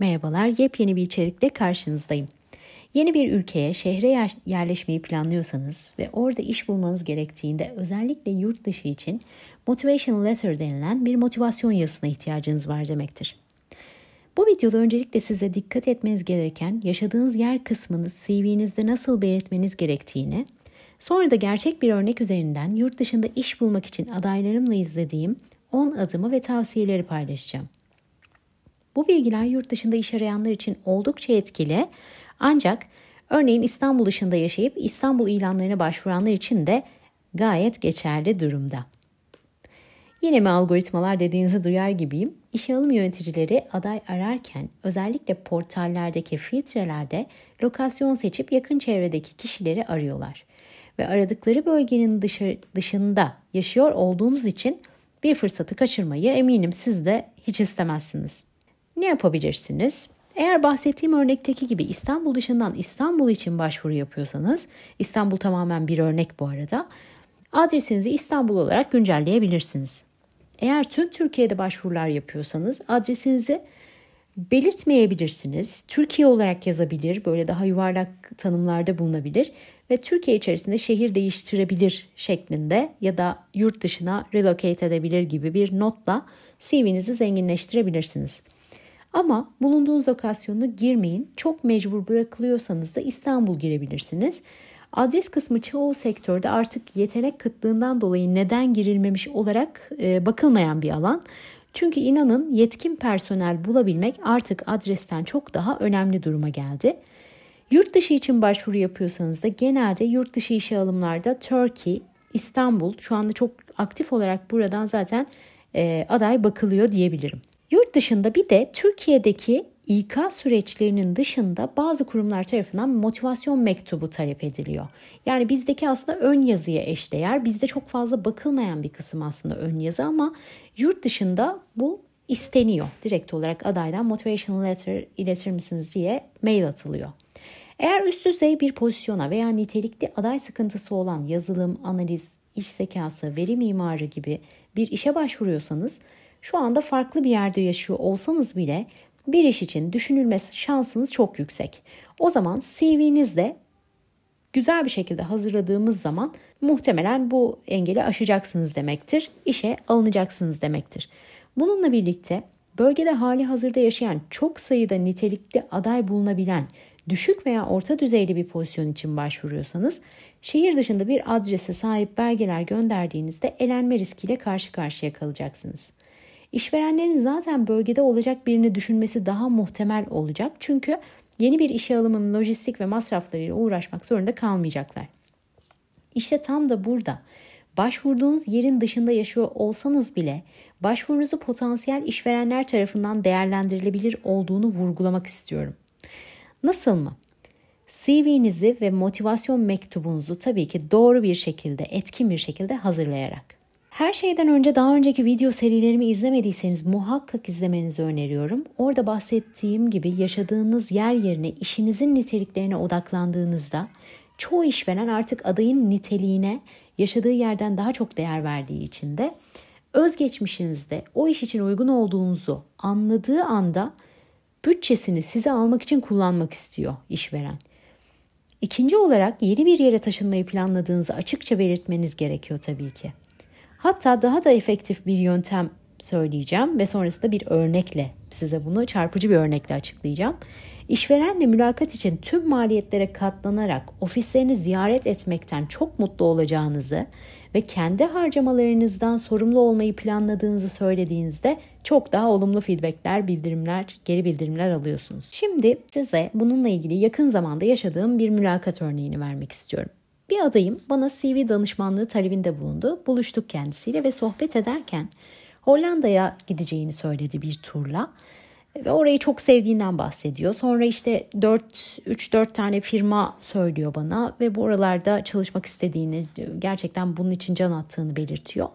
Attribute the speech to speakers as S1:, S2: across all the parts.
S1: Merhabalar, yepyeni bir içerikle karşınızdayım. Yeni bir ülkeye, şehre yerleşmeyi planlıyorsanız ve orada iş bulmanız gerektiğinde özellikle yurt dışı için motivation letter denilen bir motivasyon yazısına ihtiyacınız var demektir. Bu videoda öncelikle size dikkat etmeniz gereken yaşadığınız yer kısmını CV'nizde nasıl belirtmeniz gerektiğini, sonra da gerçek bir örnek üzerinden yurt dışında iş bulmak için adaylarımla izlediğim 10 adımı ve tavsiyeleri paylaşacağım. Bu bilgiler yurt dışında iş arayanlar için oldukça etkili ancak örneğin İstanbul dışında yaşayıp İstanbul ilanlarına başvuranlar için de gayet geçerli durumda. Yine mi algoritmalar dediğinizi duyar gibiyim. İşe alım yöneticileri aday ararken özellikle portallerdeki filtrelerde lokasyon seçip yakın çevredeki kişileri arıyorlar. Ve aradıkları bölgenin dışı, dışında yaşıyor olduğunuz için bir fırsatı kaçırmayı eminim siz de hiç istemezsiniz ne yapabilirsiniz? Eğer bahsettiğim örnekteki gibi İstanbul dışından İstanbul için başvuru yapıyorsanız, İstanbul tamamen bir örnek bu arada, adresinizi İstanbul olarak güncelleyebilirsiniz. Eğer tüm Türkiye'de başvurular yapıyorsanız adresinizi belirtmeyebilirsiniz. Türkiye olarak yazabilir, böyle daha yuvarlak tanımlarda bulunabilir ve Türkiye içerisinde şehir değiştirebilir şeklinde ya da yurt dışına relocate edebilir gibi bir notla CV'nizi zenginleştirebilirsiniz. Ama bulunduğunuz lokasyona girmeyin. Çok mecbur bırakılıyorsanız da İstanbul girebilirsiniz. Adres kısmı çoğu sektörde artık yetenek kıtlığından dolayı neden girilmemiş olarak e, bakılmayan bir alan. Çünkü inanın yetkin personel bulabilmek artık adresten çok daha önemli duruma geldi. Yurt dışı için başvuru yapıyorsanız da genelde yurt dışı işe alımlarda Turkey, İstanbul şu anda çok aktif olarak buradan zaten e, aday bakılıyor diyebilirim. Yurt dışında bir de Türkiye'deki İK süreçlerinin dışında bazı kurumlar tarafından motivasyon mektubu talep ediliyor. Yani bizdeki aslında ön yazıya eşdeğer. Bizde çok fazla bakılmayan bir kısım aslında ön yazı ama yurt dışında bu isteniyor. Direkt olarak adaydan motivational letter iletir misiniz diye mail atılıyor. Eğer üst düzey bir pozisyona veya nitelikli aday sıkıntısı olan yazılım, analiz, iş zekası, veri mimarı gibi bir işe başvuruyorsanız şu anda farklı bir yerde yaşıyor olsanız bile bir iş için düşünülmesi şansınız çok yüksek. O zaman CV'nizde güzel bir şekilde hazırladığımız zaman muhtemelen bu engeli aşacaksınız demektir. İşe alınacaksınız demektir. Bununla birlikte bölgede hali hazırda yaşayan çok sayıda nitelikli aday bulunabilen düşük veya orta düzeyli bir pozisyon için başvuruyorsanız şehir dışında bir adrese sahip belgeler gönderdiğinizde elenme riskiyle karşı karşıya kalacaksınız. İşverenlerin zaten bölgede olacak birini düşünmesi daha muhtemel olacak. Çünkü yeni bir işe alımının lojistik ve masraflarıyla uğraşmak zorunda kalmayacaklar. İşte tam da burada başvurduğunuz yerin dışında yaşıyor olsanız bile başvurunuzu potansiyel işverenler tarafından değerlendirilebilir olduğunu vurgulamak istiyorum. Nasıl mı? CV'nizi ve motivasyon mektubunuzu tabii ki doğru bir şekilde, etkin bir şekilde hazırlayarak. Her şeyden önce daha önceki video serilerimi izlemediyseniz muhakkak izlemenizi öneriyorum. Orada bahsettiğim gibi yaşadığınız yer yerine işinizin niteliklerine odaklandığınızda çoğu işveren artık adayın niteliğine yaşadığı yerden daha çok değer verdiği için de özgeçmişinizde o iş için uygun olduğunuzu anladığı anda bütçesini size almak için kullanmak istiyor işveren. İkinci olarak yeni bir yere taşınmayı planladığınızı açıkça belirtmeniz gerekiyor tabii ki. Hatta daha da efektif bir yöntem söyleyeceğim ve sonrasında bir örnekle size bunu çarpıcı bir örnekle açıklayacağım. İşverenle mülakat için tüm maliyetlere katlanarak ofislerini ziyaret etmekten çok mutlu olacağınızı ve kendi harcamalarınızdan sorumlu olmayı planladığınızı söylediğinizde çok daha olumlu feedbackler, bildirimler, geri bildirimler alıyorsunuz. Şimdi size bununla ilgili yakın zamanda yaşadığım bir mülakat örneğini vermek istiyorum. Bir adayım bana CV danışmanlığı talebinde bulundu. Buluştuk kendisiyle ve sohbet ederken Hollanda'ya gideceğini söyledi bir turla. Ve orayı çok sevdiğinden bahsediyor. Sonra işte 3-4 tane firma söylüyor bana ve bu oralarda çalışmak istediğini, gerçekten bunun için can attığını belirtiyor.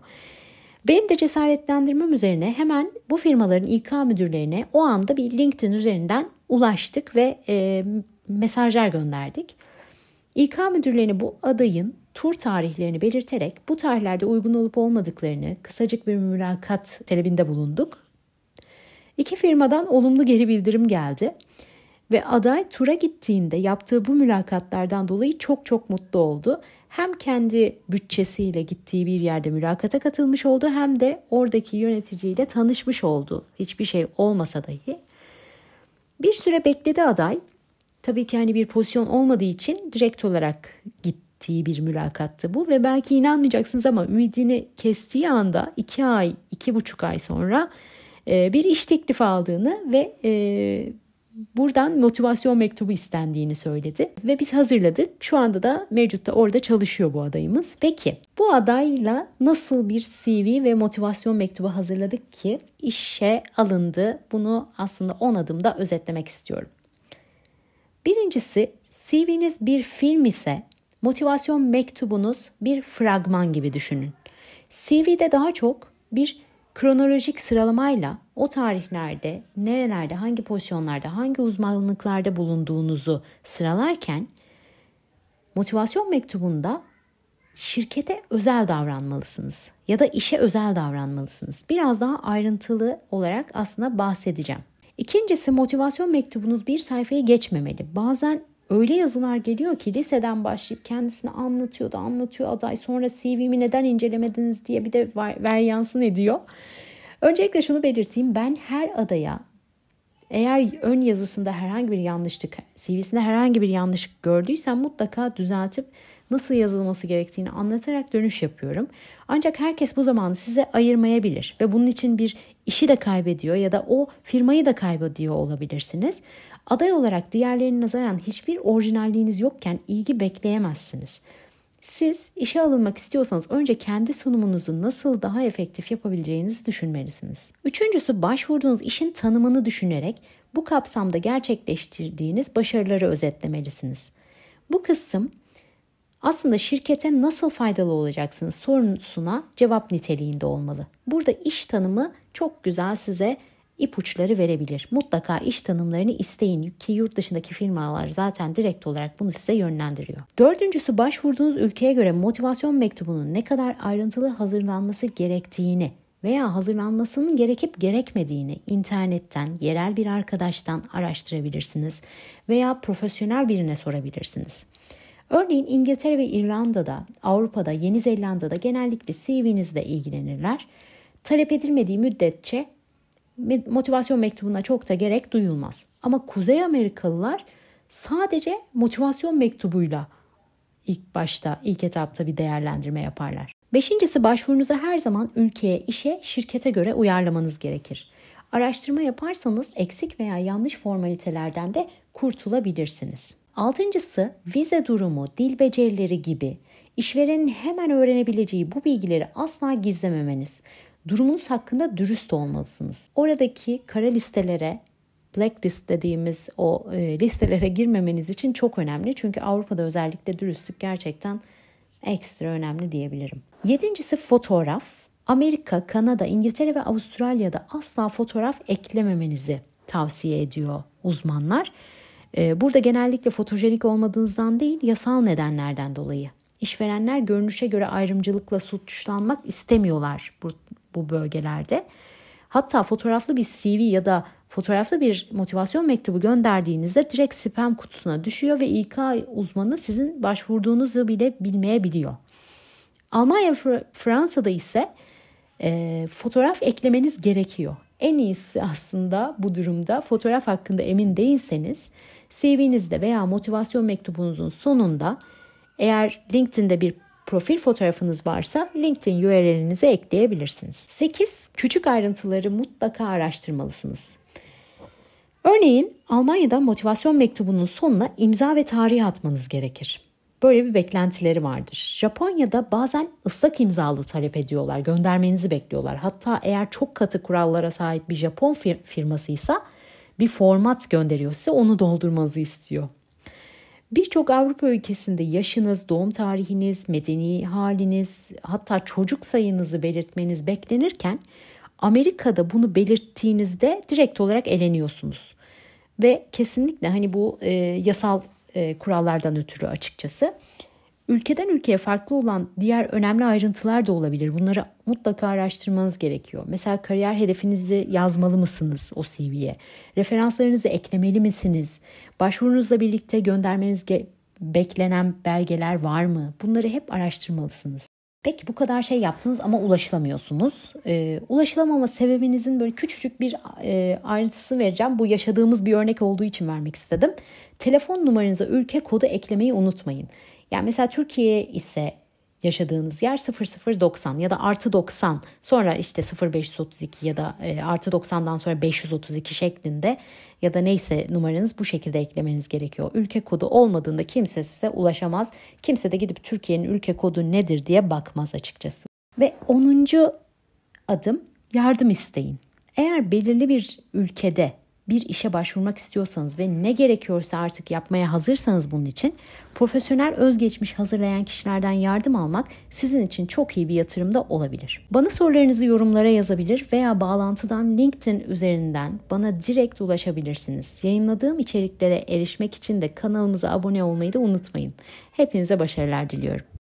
S1: Benim de cesaretlendirmem üzerine hemen bu firmaların İK müdürlerine o anda bir LinkedIn üzerinden ulaştık ve e, mesajlar gönderdik. İK müdürlerini bu adayın tur tarihlerini belirterek bu tarihlerde uygun olup olmadıklarını kısacık bir mülakat talebinde bulunduk. İki firmadan olumlu geri bildirim geldi ve aday tura gittiğinde yaptığı bu mülakatlardan dolayı çok çok mutlu oldu. Hem kendi bütçesiyle gittiği bir yerde mülakata katılmış oldu hem de oradaki yöneticiyle tanışmış oldu. Hiçbir şey olmasa dahi. Bir süre bekledi aday Tabii ki hani bir pozisyon olmadığı için direkt olarak gittiği bir mülakattı bu ve belki inanmayacaksınız ama ümidini kestiği anda iki ay, iki buçuk ay sonra e, bir iş teklifi aldığını ve e, buradan motivasyon mektubu istendiğini söyledi ve biz hazırladık. Şu anda da mevcutta orada çalışıyor bu adayımız. Peki bu adayla nasıl bir CV ve motivasyon mektubu hazırladık ki işe alındı? Bunu aslında 10 adımda özetlemek istiyorum. Birincisi CV'niz bir film ise motivasyon mektubunuz bir fragman gibi düşünün. CV'de daha çok bir kronolojik sıralamayla o tarihlerde, nerelerde, hangi pozisyonlarda, hangi uzmanlıklarda bulunduğunuzu sıralarken motivasyon mektubunda şirkete özel davranmalısınız ya da işe özel davranmalısınız. Biraz daha ayrıntılı olarak aslında bahsedeceğim. İkincisi motivasyon mektubunuz bir sayfayı geçmemeli. Bazen öyle yazılar geliyor ki liseden başlayıp kendisini anlatıyor da anlatıyor aday sonra CV'mi neden incelemediniz diye bir de varyansın ediyor. Öncelikle şunu belirteyim ben her adaya eğer ön yazısında herhangi bir yanlışlık, CV'sinde herhangi bir yanlışlık gördüysem mutlaka düzeltip nasıl yazılması gerektiğini anlatarak dönüş yapıyorum. Ancak herkes bu zamanı size ayırmayabilir ve bunun için bir işi de kaybediyor ya da o firmayı da kaybediyor olabilirsiniz. Aday olarak diğerlerine nazaran hiçbir orijinalliğiniz yokken ilgi bekleyemezsiniz. Siz işe alınmak istiyorsanız önce kendi sunumunuzu nasıl daha efektif yapabileceğinizi düşünmelisiniz. Üçüncüsü başvurduğunuz işin tanımını düşünerek bu kapsamda gerçekleştirdiğiniz başarıları özetlemelisiniz. Bu kısım aslında şirkete nasıl faydalı olacaksınız sorusuna cevap niteliğinde olmalı. Burada iş tanımı çok güzel size ipuçları verebilir. Mutlaka iş tanımlarını isteyin ki yurt dışındaki firmalar zaten direkt olarak bunu size yönlendiriyor. Dördüncüsü başvurduğunuz ülkeye göre motivasyon mektubunun ne kadar ayrıntılı hazırlanması gerektiğini veya hazırlanmasının gerekip gerekmediğini internetten, yerel bir arkadaştan araştırabilirsiniz veya profesyonel birine sorabilirsiniz. Örneğin İngiltere ve İrlanda'da, Avrupa'da, Yeni Zelanda'da genellikle CV'nizle ilgilenirler. Talep edilmediği müddetçe motivasyon mektubuna çok da gerek duyulmaz. Ama Kuzey Amerikalılar sadece motivasyon mektubuyla ilk başta, ilk etapta bir değerlendirme yaparlar. Beşincisi başvurunuzu her zaman ülkeye, işe, şirkete göre uyarlamanız gerekir. Araştırma yaparsanız eksik veya yanlış formalitelerden de kurtulabilirsiniz. Altıncısı vize durumu, dil becerileri gibi işverenin hemen öğrenebileceği bu bilgileri asla gizlememeniz. Durumunuz hakkında dürüst olmalısınız. Oradaki kara listelere blacklist dediğimiz o e, listelere girmemeniz için çok önemli. Çünkü Avrupa'da özellikle dürüstlük gerçekten ekstra önemli diyebilirim. Yedincisi fotoğraf. Amerika, Kanada, İngiltere ve Avustralya'da asla fotoğraf eklememenizi tavsiye ediyor uzmanlar. Ee, burada genellikle fotojenik olmadığınızdan değil yasal nedenlerden dolayı. İşverenler görünüşe göre ayrımcılıkla suçlanmak istemiyorlar bu, bu bölgelerde. Hatta fotoğraflı bir CV ya da fotoğraflı bir motivasyon mektubu gönderdiğinizde direkt spam kutusuna düşüyor ve İK uzmanı sizin başvurduğunuzu bile bilmeyebiliyor. Almanya Fransa'da ise e, fotoğraf eklemeniz gerekiyor. En iyisi aslında bu durumda fotoğraf hakkında emin değilseniz CV'nizde veya motivasyon mektubunuzun sonunda eğer LinkedIn'de bir profil fotoğrafınız varsa LinkedIn URL'inize ekleyebilirsiniz. 8. Küçük ayrıntıları mutlaka araştırmalısınız. Örneğin Almanya'da motivasyon mektubunun sonuna imza ve tarih atmanız gerekir böyle bir beklentileri vardır. Japonya'da bazen ıslak imzalı talep ediyorlar, göndermenizi bekliyorlar. Hatta eğer çok katı kurallara sahip bir Japon fir- firmasıysa bir format gönderiyor size onu doldurmanızı istiyor. Birçok Avrupa ülkesinde yaşınız, doğum tarihiniz, medeni haliniz, hatta çocuk sayınızı belirtmeniz beklenirken Amerika'da bunu belirttiğinizde direkt olarak eleniyorsunuz. Ve kesinlikle hani bu e, yasal e, kurallardan ötürü açıkçası. Ülkeden ülkeye farklı olan diğer önemli ayrıntılar da olabilir. Bunları mutlaka araştırmanız gerekiyor. Mesela kariyer hedefinizi yazmalı mısınız o CV'ye? Referanslarınızı eklemeli misiniz? Başvurunuzla birlikte göndermeniz beklenen belgeler var mı? Bunları hep araştırmalısınız. Peki bu kadar şey yaptınız ama ulaşılamıyorsunuz. E, ulaşılamama sebebinizin böyle küçücük bir e, ayrıntısı vereceğim. Bu yaşadığımız bir örnek olduğu için vermek istedim. Telefon numaranıza ülke kodu eklemeyi unutmayın. Yani mesela Türkiye ise yaşadığınız yer 0090 ya da artı 90 sonra işte 0532 ya da e, artı 90'dan sonra 532 şeklinde ya da neyse numaranız bu şekilde eklemeniz gerekiyor. Ülke kodu olmadığında kimse size ulaşamaz. Kimse de gidip Türkiye'nin ülke kodu nedir diye bakmaz açıkçası. Ve 10. adım yardım isteyin. Eğer belirli bir ülkede bir işe başvurmak istiyorsanız ve ne gerekiyorsa artık yapmaya hazırsanız bunun için profesyonel özgeçmiş hazırlayan kişilerden yardım almak sizin için çok iyi bir yatırımda olabilir. Bana sorularınızı yorumlara yazabilir veya bağlantıdan LinkedIn üzerinden bana direkt ulaşabilirsiniz. Yayınladığım içeriklere erişmek için de kanalımıza abone olmayı da unutmayın. Hepinize başarılar diliyorum.